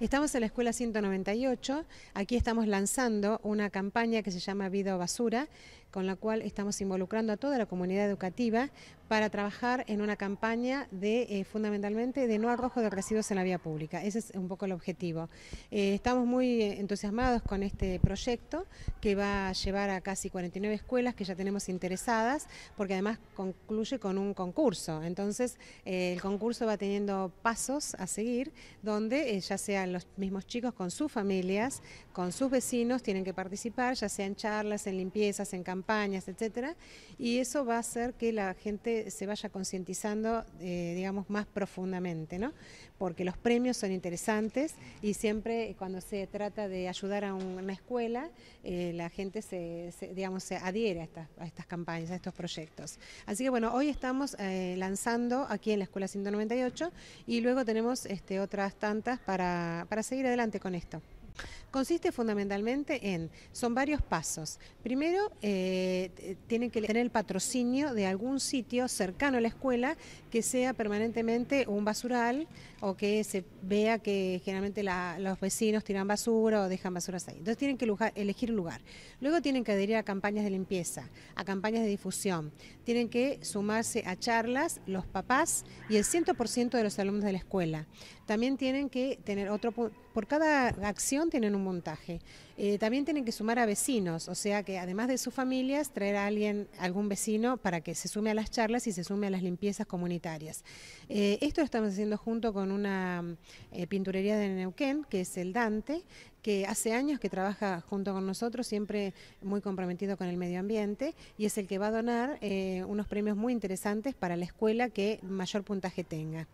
Estamos en la Escuela 198, aquí estamos lanzando una campaña que se llama Vida Basura, con la cual estamos involucrando a toda la comunidad educativa para trabajar en una campaña de eh, fundamentalmente de no arrojo de residuos en la vía pública. Ese es un poco el objetivo. Eh, estamos muy eh, entusiasmados con este proyecto que va a llevar a casi 49 escuelas que ya tenemos interesadas, porque además concluye con un concurso. Entonces, el concurso va teniendo pasos a seguir, donde ya sean los mismos chicos con sus familias, con sus vecinos, tienen que participar, ya sean charlas, en limpiezas, en campañas, etcétera. Y eso va a hacer que la gente se vaya concientizando, eh, digamos, más profundamente, ¿no? Porque los premios son interesantes y siempre cuando se trata de ayudar a una escuela, eh, la gente se, digamos, se adhiere a estas, campañas, a estos proyectos. Así que bueno, hoy estamos eh, lanzando aquí en la Escuela 198 y luego tenemos este, otras tantas para seguir adelante con esto. Consiste fundamentalmente en, son varios pasos. Primero, eh, tienen que tener el patrocinio de algún sitio cercano a la escuela que sea permanentemente un basural o que se vea que generalmente los vecinos tiran basura o dejan basuras ahí. Entonces tienen que elegir un lugar. Luego tienen que adherir a campañas de limpieza, a campañas de difusión. Tienen que sumarse a charlas los papás y el 100% de los alumnos de la escuela. También tienen que tener otro, por cada acción tienen un montaje. Eh, también tienen que sumar a vecinos, o sea que además de sus familias, traer a alguien, algún vecino, para que se sume a las charlas y se sume a las limpiezas comunitarias. Eh, esto lo estamos haciendo junto con una eh, pinturería de Neuquén, que es el Dante, que hace años que trabaja junto con nosotros, siempre muy comprometido con el medio ambiente, y es el que va a donar unos premios muy interesantes para la escuela que mayor puntaje tenga.